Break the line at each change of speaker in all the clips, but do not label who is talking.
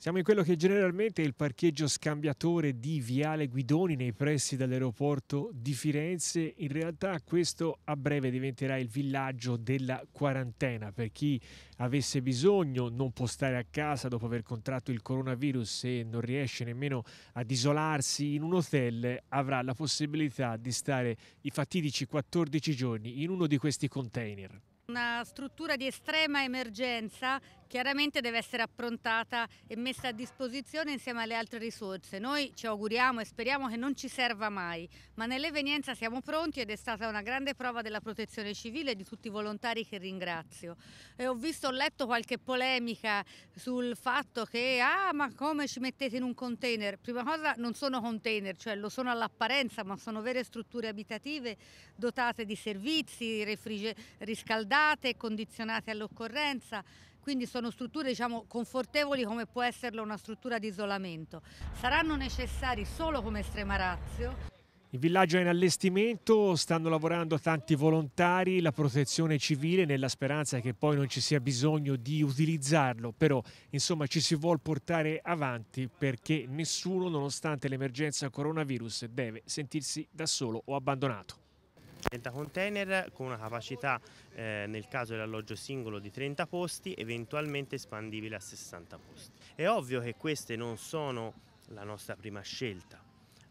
Siamo in quello che generalmente è il parcheggio scambiatore di Viale Guidoni nei pressi dell'aeroporto di Firenze. In realtà questo a breve diventerà il villaggio della quarantena per chi avesse bisogno, non può stare a casa dopo aver contratto il coronavirus e non riesce nemmeno ad isolarsi in un hotel, avrà la possibilità di stare i fatidici 14 giorni in uno di questi container.
Una struttura di estrema emergenza chiaramente deve essere approntata e messa a disposizione insieme alle altre risorse. Noi ci auguriamo e speriamo che non ci serva mai, ma nell'evenienza siamo pronti ed è stata una grande prova della protezione civile e di tutti i volontari che ringrazio. E ho visto, ho letto qualche polemica sul fatto che, ah ma come ci mettete in un container? Prima cosa non sono container, cioè lo sono all'apparenza, ma sono vere strutture abitative dotate di servizi, riscaldate, condizionate all'occorrenza quindi sono strutture diciamo, confortevoli come può esserlo una struttura di isolamento. Saranno necessari solo come estrema razio.
Il villaggio è in allestimento, stanno lavorando tanti volontari, la protezione civile nella speranza che poi non ci sia bisogno di utilizzarlo, però insomma ci si vuole portare avanti perché nessuno nonostante l'emergenza coronavirus deve sentirsi da solo o abbandonato. 30 container con una
capacità eh, nel caso dell'alloggio singolo di 30 posti, eventualmente espandibile a 60 posti. È ovvio che queste non sono la nostra prima scelta.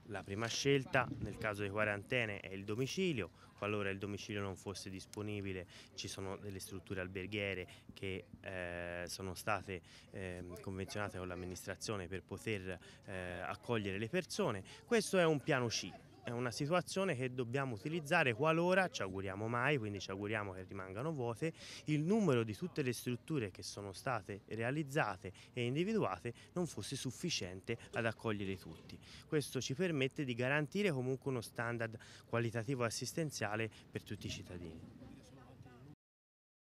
La prima scelta nel caso di quarantene è il domicilio, qualora il domicilio non fosse disponibile ci sono delle strutture alberghiere che eh, sono state eh, convenzionate con l'amministrazione per poter eh, accogliere le persone. Questo è un piano C, è una situazione che dobbiamo utilizzare qualora, ci auguriamo mai, quindi ci auguriamo che rimangano vuote, il numero di tutte le strutture che sono state realizzate e individuate non fosse sufficiente ad accogliere tutti. Questo ci permette di garantire comunque uno standard qualitativo assistenziale per tutti i cittadini.